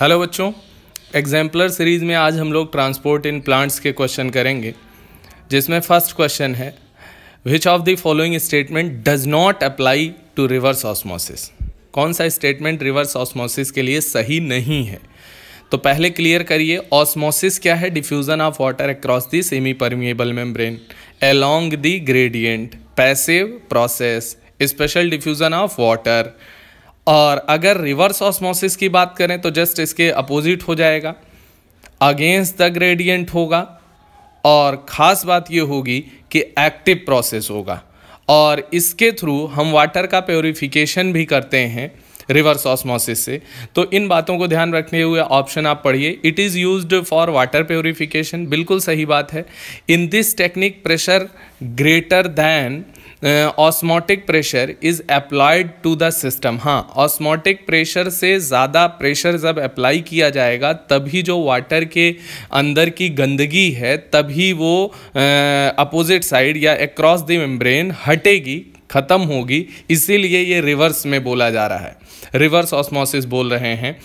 hello बच्चों exemplar series में आज हम लोग ट्रांसपोर्ट इन प्लांट्स के क्वेश्चन करेंगे जिसमें फर्स्ट क्वेश्चन है which of the following statement does not apply to reverse osmosis कौन सा स्टेटमेंट रिवर्स ऑस्मोसिस के लिए सही नहीं है तो पहले क्लियर करिए ऑस्मोसिस क्या है diffusion of water across the semi permeable membrane along the gradient passive process special diffusion of water और अगर रिवर्स ऑस्मोसिस की बात करें तो जस्ट इसके अपोजिट हो जाएगा अगेंस्ट द ग्रेडियंट होगा और ख़ास बात ये होगी कि एक्टिव प्रोसेस होगा और इसके थ्रू हम वाटर का प्योरीफिकेशन भी करते हैं रिवर्स ऑस्मोसिस से तो इन बातों को ध्यान रखते हुए ऑप्शन आप पढ़िए it is used for water purification बिल्कुल सही बात है in this technique pressure greater than osmotic pressure is applied to the system हाँ ऑस्मोटिक प्रेशर से ज़्यादा प्रेशर जब अप्लाई किया जाएगा तभी जो वाटर के अंदर की गंदगी है तभी वो अपोजिट uh, साइड या अक्रॉस द मेम्ब्रेन हटेगी ख़त्म होगी इसीलिए ये रिवर्स में बोला जा रहा है रिवर्स ऑस्मोसिस बोल रहे हैं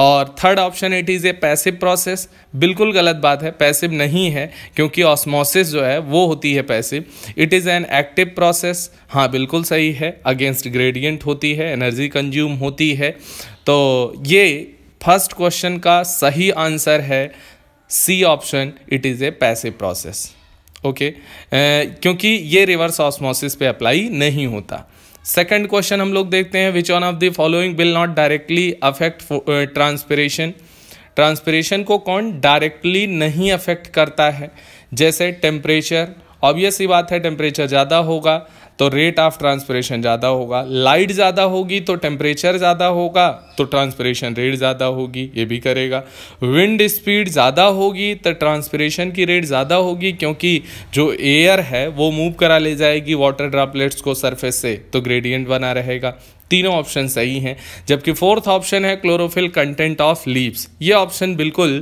और third option it is a passive process बिल्कुल गलत बात है पैसिव नहीं है क्योंकि ऑस्मोसिस जो है वो होती है passive it is an active process हाँ बिल्कुल सही है अगेंस्ट ग्रेडियंट होती है एनर्जी कंज्यूम होती है तो ये फर्स्ट क्वेश्चन का सही आंसर है C option it is a passive process okay क्योंकि ये रिवर्स ऑस्मोसिस पे अप्लाई नहीं होता सेकेंड क्वेश्चन हम लोग देखते हैं which one of the following will not directly affect transpiration transpiration को कौन डायरेक्टली नहीं अफेक्ट करता है जैसे टेम्परेचर ऑब्वियस ही बात है टेम्परेचर ज़्यादा होगा तो रेट ऑफ ट्रांसपरेशन ज़्यादा होगा लाइट ज़्यादा होगी तो टेम्परेचर ज़्यादा होगा तो ट्रांसपरेशन रेट ज़्यादा होगी ये भी करेगा विंड स्पीड ज़्यादा होगी तो ट्रांसपरेशन की रेट ज़्यादा होगी क्योंकि जो एयर है वो मूव करा ले जाएगी वाटर ड्रॉपलेट्स को सरफेस से तो ग्रेडियंट बना रहेगा तीनों ऑप्शन सही हैं जबकि फोर्थ ऑप्शन है क्लोरोफिल कंटेंट ऑफ लीव्स ये ऑप्शन बिल्कुल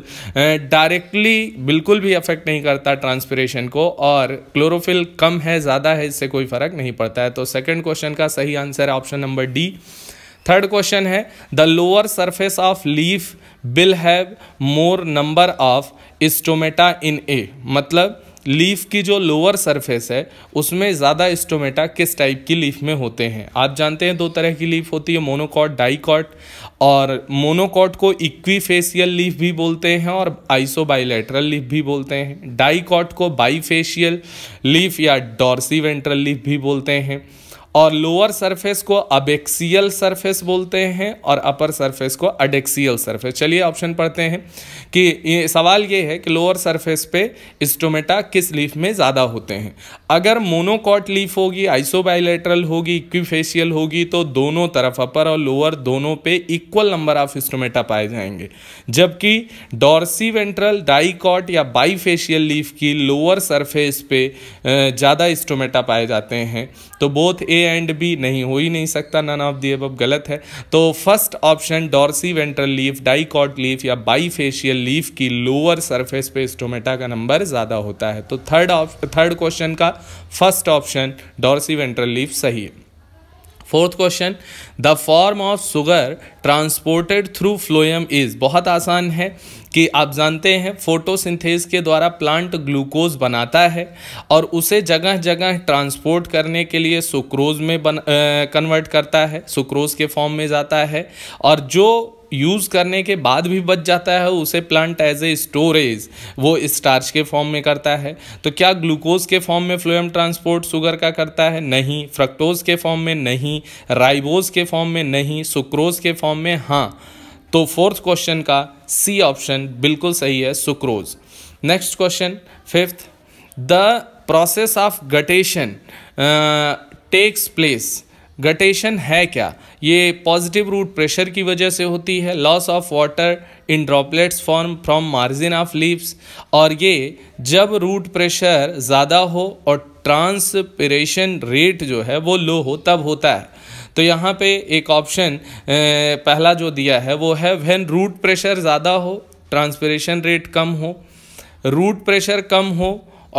डायरेक्टली बिल्कुल भी अफेक्ट नहीं करता ट्रांसपरेशन को और क्लोरोफिल कम है ज़्यादा है इससे कोई फ़र्क नहीं पड़ता है तो सेकेंड क्वेश्चन का सही आंसर है option number D third question है the lower surface of leaf will have more number of stomata in a मतलब लीफ की जो लोअर सरफेस है उसमें ज़्यादा स्टोमेटा किस टाइप की लीफ में होते हैं आप जानते हैं दो तरह की लीफ होती है मोनोकॉट डाइकॉट और मोनोकॉट को इक्वीफेशियल लीफ भी बोलते हैं और आइसोबाइलेटरल लीफ भी बोलते हैं डाइकॉट को बाईफेशियल लीफ या डॉर्सी वेंट्रल लीफ भी बोलते हैं और लोअर सरफेस को अबेक्सियल सरफेस बोलते हैं और अपर सरफेस को अडेक्सियल सरफेस चलिए ऑप्शन पढ़ते हैं कि ये सवाल ये है कि लोअर सरफेस पे स्टोमेटा किस लीफ में ज़्यादा होते हैं अगर मोनोकॉट लीफ होगी आइसोबाइलेटरल होगी इक्विफेशियल होगी तो दोनों तरफ अपर और लोअर दोनों पे इक्वल नंबर ऑफ स्टोमेटा पाए जाएंगे जबकि डॉर्सी वेंट्रल डाइकॉट या बाईफेशियल लीफ की लोअर सरफेस पे ज़्यादा स्टोमेटा पाए जाते हैं तो बोथ ए एंड बी नहीं हो ही नहीं सकता नन ऑफ दी अब गलत है तो first option dorsiventral leaf dicot leaf या बाईफेशियल लीफ की लोअर सरफेस पे स्टोमेटा का नंबर ज़्यादा होता है तो थर्ड ऑप्शन थर्ड क्वेश्चन का first option dorsiventral leaf सही है fourth question the form of sugar transported through phloem is बहुत आसान है कि आप जानते हैं फोटोसिंथेस के द्वारा प्लांट ग्लूकोज बनाता है और उसे जगह जगह ट्रांसपोर्ट करने के लिए सुक्रोज में बन कन्वर्ट करता है सुक्रोज के फॉर्म में जाता है और जो यूज़ करने के बाद भी बच जाता है उसे प्लांट एज ए स्टोरेज वो स्टार्च के फॉर्म में करता है तो क्या ग्लूकोज के फॉर्म में फ्लोएम ट्रांसपोर्ट शुगर का करता है नहीं फ्रक्टोज के फॉर्म में नहीं राइबोज के फॉर्म में नहीं सुक्रोज के फॉर्म में हाँ तो फोर्थ क्वेश्चन का सी ऑप्शन बिल्कुल सही है sucrose next question fifth the process of guttation takes place guttation है क्या ये पॉजिटिव रूट प्रेशर की वजह से होती है loss of water in droplets form from margin of leaves और ये जब रूट प्रेशर ज़्यादा हो और ट्रांसपिरेशन रेट जो है वो लो हो तब होता है तो यहाँ पे एक ऑप्शन पहला जो दिया है वो है व्हेन रूट प्रेशर ज़्यादा हो ट्रांसपरेशन रेट कम हो रूट प्रेशर कम हो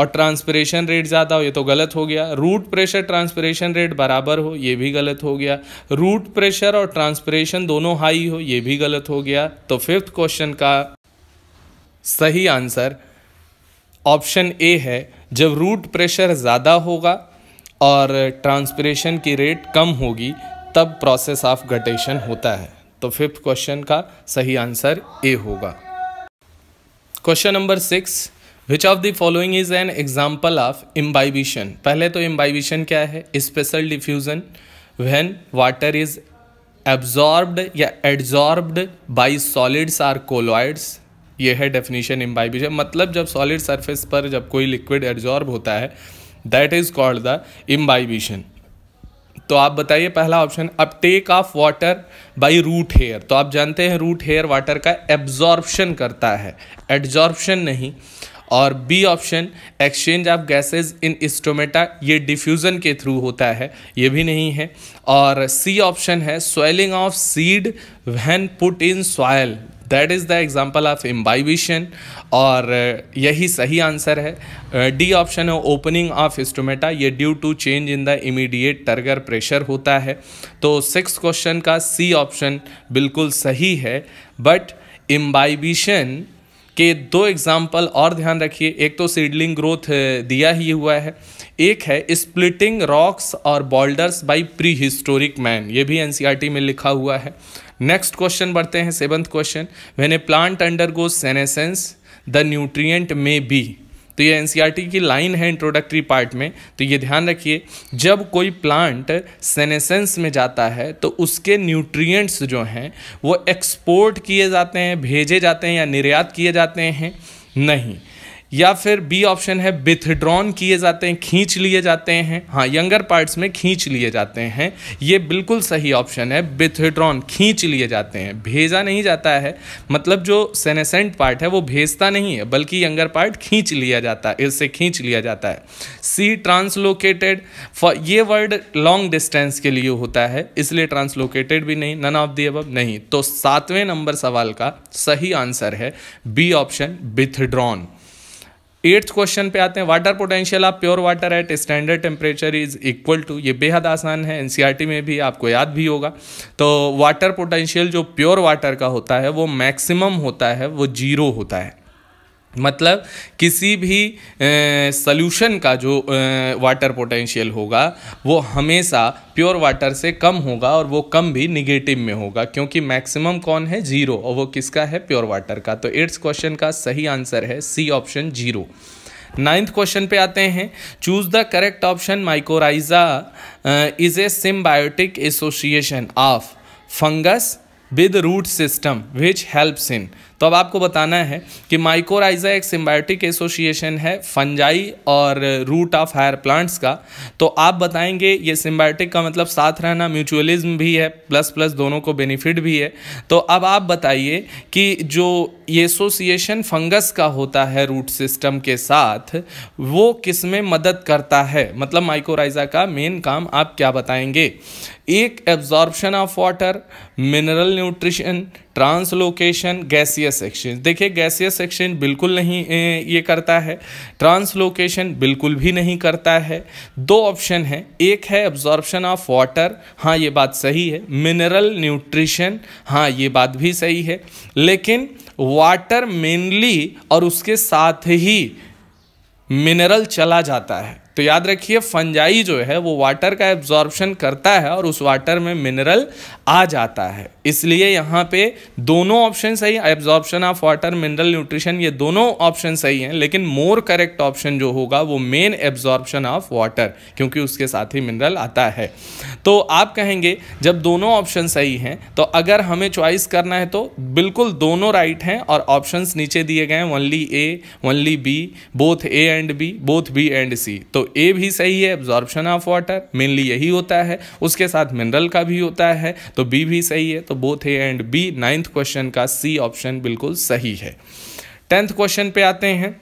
और ट्रांसपरेशन रेट ज़्यादा हो ये तो गलत हो गया रूट प्रेशर ट्रांसपरेशन रेट बराबर हो ये भी गलत हो गया रूट प्रेशर और ट्रांसपरेशन दोनों हाई हो ये भी गलत हो गया तो फिफ्थ क्वेश्चन का सही आंसर ऑप्शन ए है जब रूट प्रेशर ज़्यादा होगा और ट्रांसप्रेशन की रेट कम होगी तब प्रोसेस ऑफ गटेशन होता है तो फिफ्थ क्वेश्चन का सही आंसर ए होगा question number six which of the following is an example of imbibition पहले तो इम्बाइबिशन क्या है special diffusion when water is absorbed या adsorbed by solids or colloids ये है डेफिनेशन इम्बाइबिशन मतलब जब सॉलिड सरफेस पर जब कोई लिक्विड एडजॉर्ब होता है that is called the imbibition तो आप बताइए पहला option uptake of water by root hair तो आप जानते हैं रूट हेयर वाटर का एब्जॉर्प्शन करता है एड्जॉर्प्शन नहीं और B option exchange of gases in stomata ये डिफ्यूज़न के थ्रू होता है ये भी नहीं है और सी ऑप्शन है swelling of seed when put in soil that is the example of imbibition और uh, यही सही आंसर है डी uh, ऑप्शन है ओपनिंग ऑफ स्टोमेटा ये due to change in the immediate turgor pressure होता है तो सिक्स क्वेश्चन का सी ऑप्शन बिल्कुल सही है बट इम्बाइबिशन के दो एग्जाम्पल और ध्यान रखिए एक तो सीडलिंग ग्रोथ दिया ही हुआ है एक है स्प्लिटिंग रॉक्स और boulders by prehistoric man ये भी एन e में लिखा हुआ है नेक्स्ट क्वेश्चन बढ़ते हैं seventh question when a plant undergo senescence the nutrient may be तो ये एनसीईआरटी e की लाइन है इंट्रोडक्टरी पार्ट में तो ये ध्यान रखिए जब कोई प्लांट सेनेसेंस में जाता है तो उसके न्यूट्रिएंट्स जो हैं वो एक्सपोर्ट किए जाते हैं भेजे जाते हैं या निर्यात किए जाते हैं नहीं या फिर बी ऑप्शन है बिथड्रॉन किए जाते हैं खींच लिए जाते हैं हाँ यंगर पार्ट्स में खींच लिए जाते हैं ये बिल्कुल सही ऑप्शन है विथड्रॉन खींच लिए जाते हैं भेजा नहीं जाता है मतलब जो सेनेसेंट पार्ट है वो भेजता नहीं है बल्कि यंगर पार्ट खींच लिया जाता है इससे खींच लिया जाता है सी ट्रांसलोकेटेड ये वर्ड लॉन्ग डिस्टेंस के लिए होता है इसलिए ट्रांसलोकेटेड भी नहीं नन ऑफ दी अब नहीं तो सातवें नंबर सवाल का सही आंसर है B option withdrawn eighth question पे आते हैं water potential of pure water at standard temperature is equal to ये बेहद आसान है एन e में भी आपको याद भी होगा तो वाटर पोटेंशियल जो प्योर वाटर का होता है वो मैक्सिमम होता है वो जीरो होता है मतलब किसी भी सल्यूशन का जो वाटर पोटेंशियल होगा वो हमेशा प्योर वाटर से कम होगा और वो कम भी निगेटिव में होगा क्योंकि मैक्सिमम कौन है जीरो और वो किसका है प्योर वाटर का तो एट्स क्वेश्चन का सही आंसर है C option zero ninth question पे आते हैं choose the correct option mycorrhiza is a symbiotic association of fungus with root system which helps in तो अब आपको बताना है कि माइकोराइजा एक सिम्बायोटिक एसोसिएशन है फंजाई और रूट ऑफ हायर प्लांट्स का तो आप बताएंगे ये सिम्बायोटिक का मतलब साथ रहना म्यूचुअलिज्म भी है प्लस प्लस दोनों को बेनिफिट भी है तो अब आप बताइए कि जो ये एसोसिएशन फंगस का होता है रूट सिस्टम के साथ वो किस में मदद करता है मतलब माइकोराइजा का मेन काम आप क्या बताएंगे एक absorption of water mineral nutrition translocation gaseous exchange देखिए गैसियस एक्सचेंज बिल्कुल नहीं ये करता है ट्रांसलोकेशन बिल्कुल भी नहीं करता है दो ऑप्शन है एक है एब्जॉर्बशन ऑफ वाटर हाँ ये बात सही है मिनरल न्यूट्रिशन हाँ ये बात भी सही है लेकिन वाटर मेनली और उसके साथ ही मिनरल चला जाता है तो याद रखिए फंजाई जो है वो वाटर का एब्जॉर्बशन करता है और उस वाटर में मिनरल आ जाता है इसलिए यहाँ पे दोनों ऑप्शन सही absorption of water mineral nutrition ये दोनों ऑप्शन सही हैं लेकिन मोर करेक्ट ऑप्शन जो होगा वो मेन एब्जॉर्बशन ऑफ वाटर क्योंकि उसके साथ ही मिनरल आता है तो आप कहेंगे जब दोनों ऑप्शन सही हैं तो अगर हमें चॉइस करना है तो बिल्कुल दोनों राइट हैं और ऑप्शंस नीचे दिए गए हैं only A only B both A and B both B and C तो ए भी सही है एब्जॉर्बशन ऑफ वाटर मेनली यही होता है उसके साथ मिनरल का भी होता है तो बी भी सही है तो both A and B ninth question का सी ऑप्शन बिल्कुल सही है टेंथ क्वेश्चन पे आते हैं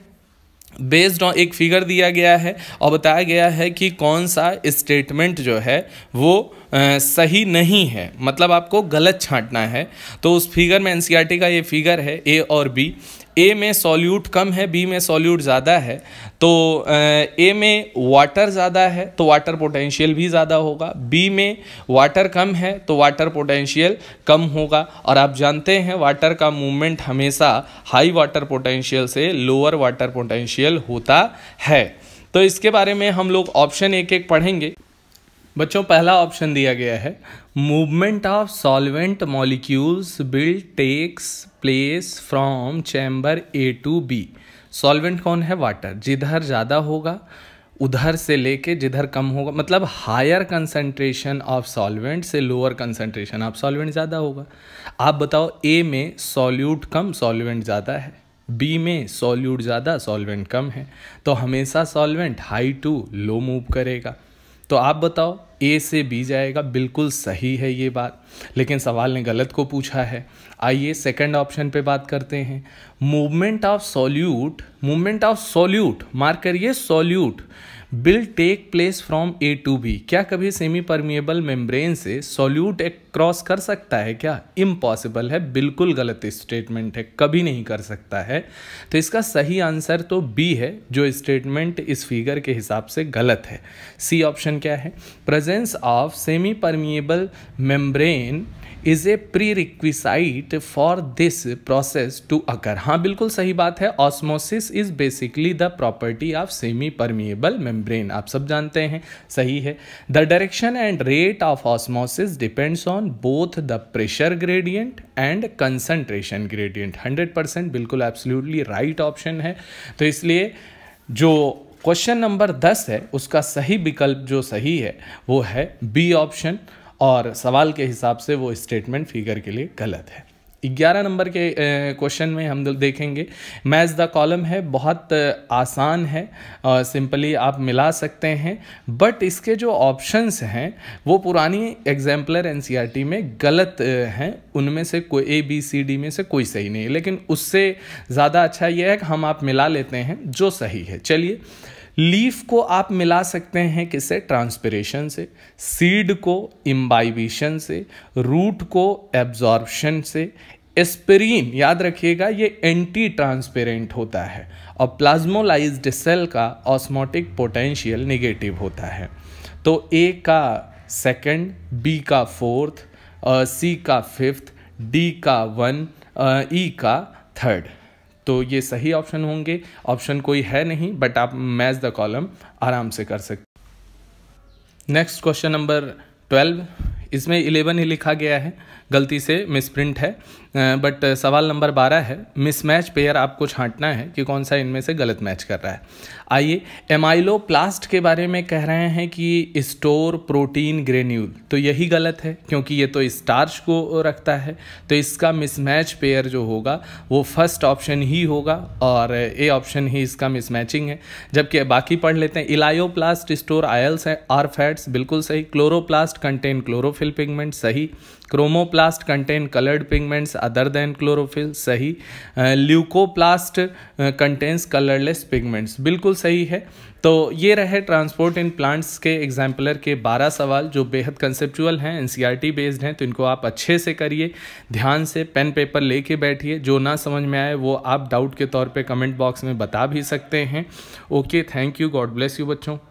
बेस्ड ऑन एक फिगर दिया गया है और बताया गया है कि कौन सा स्टेटमेंट जो है वो आ, सही नहीं है मतलब आपको गलत छांटना है तो उस फिगर में एनसीईआरटी e का ये फिगर है ए और बी ए में सॉल्यूट कम है बी में सॉल्यूट ज़्यादा है तो ए में वाटर ज़्यादा है तो वाटर पोटेंशियल भी ज़्यादा होगा बी में वाटर कम है तो वाटर पोटेंशियल कम होगा और आप जानते हैं वाटर का मूवमेंट हमेशा हाई वाटर पोटेंशियल से लोअर वाटर पोटेंशियल होता है तो इसके बारे में हम लोग ऑप्शन एक एक पढ़ेंगे बच्चों पहला ऑप्शन दिया गया है movement of solvent molecules will takes place from chamber A to B solvent कौन है वाटर जिधर ज़्यादा होगा उधर से लेके जिधर कम होगा मतलब हायर कंसंट्रेशन ऑफ सॉल्वेंट से लोअर कंसंट्रेशन ऑफ सॉल्वेंट ज़्यादा होगा आप बताओ ए में सॉल्यूट कम सॉल्वेंट ज़्यादा है बी में सॉल्यूट ज़्यादा सॉल्वेंट कम है तो हमेशा solvent high to low move करेगा तो आप बताओ ए से बी जाएगा बिल्कुल सही है ये बात लेकिन सवाल ने गलत को पूछा है आइए सेकंड ऑप्शन पे बात करते हैं movement of solute movement of solute mark करिए solute will take place from A to B क्या कभी सेमी परमिएबल मेम्ब्रेन से सॉल्यूट एक क्रॉस कर सकता है क्या इम्पॉसिबल है बिल्कुल गलत स्टेटमेंट है कभी नहीं कर सकता है तो इसका सही आंसर तो बी है जो स्टेटमेंट इस फिगर के हिसाब से गलत है सी ऑप्शन क्या है presence of semi permeable membrane is a prerequisite for this process to occur हाँ बिल्कुल सही बात है osmosis is basically the property of semi permeable membrane आप सब जानते हैं सही है the direction and rate of osmosis depends on both the pressure gradient and concentration gradient hundred percent बिल्कुल एब्सोल्यूटली राइट ऑप्शन है तो इसलिए जो क्वेश्चन नंबर दस है उसका सही विकल्प जो सही है वो है बी ऑप्शन और सवाल के हिसाब से वो स्टेटमेंट फिगर के लिए गलत है ग्यारह नंबर के क्वेश्चन में हम देखेंगे मैच द कॉलम है बहुत आसान है सिंपली आप मिला सकते हैं बट इसके जो ऑप्शंस हैं वो पुरानी एग्जाम्पलर एन e में गलत हैं उनमें से कोई ए बी सी डी में से कोई सही नहीं है लेकिन उससे ज़्यादा अच्छा यह है कि हम आप मिला लेते हैं जो सही है चलिए लीफ को आप मिला सकते हैं किसे ट्रांसपेरेशन से सीड को इम्बाइबिशन से रूट को एब्जॉर्बशन से एस्पिरिन याद रखिएगा ये एंटी ट्रांसपेरेंट होता है और प्लाज्मोलाइज्ड सेल का ऑस्मोटिक पोटेंशियल निगेटिव होता है तो ए का सेकंड बी का फोर्थ सी का फिफ्थ डी का वन ई e का थर्ड तो ये सही ऑप्शन होंगे ऑप्शन कोई है नहीं बट आप मैच द कॉलम आराम से कर सकते नेक्स्ट क्वेश्चन नंबर ट्वेल्व इसमें इलेवन ही लिखा गया है गलती से मिसप्रिंट है बट सवाल नंबर बारह है मिसमैच पेयर आपको छांटना है कि कौन सा इनमें से गलत मैच कर रहा है आइए एमाइलो प्लास्ट के बारे में कह रहे हैं कि स्टोर प्रोटीन ग्रेन्यूल तो यही गलत है क्योंकि ये तो स्टार्च को रखता है तो इसका मिसमैच पेयर जो होगा वो फर्स्ट ऑप्शन ही होगा और ए ऑप्शन ही इसका मिसमैचिंग है जबकि बाकी पढ़ लेते हैं इलायोप्लास्ट स्टोर आयल्स हैं आर फैट्स बिल्कुल सही क्लोरोप्लास्ट कंटेन क्लोरोफिल पिगमेंट सही chromoplast leucoplast contain coloured pigments other than chlorophyll सही ल्यूकोप्लास्ट कंटेन्स कलरलेस पिगमेंट्स बिल्कुल सही है तो ये रहे ट्रांसपोर्ट इन प्लांट्स के एग्जाम्पलर के 12 सवाल जो बेहद कंसेप्चुअल हैं एन बेस्ड e हैं तो इनको आप अच्छे से करिए ध्यान से पेन पेपर लेके बैठिए जो ना समझ में आए वो आप डाउट के तौर पे कमेंट बॉक्स में बता भी सकते हैं okay thank you God bless you बच्चों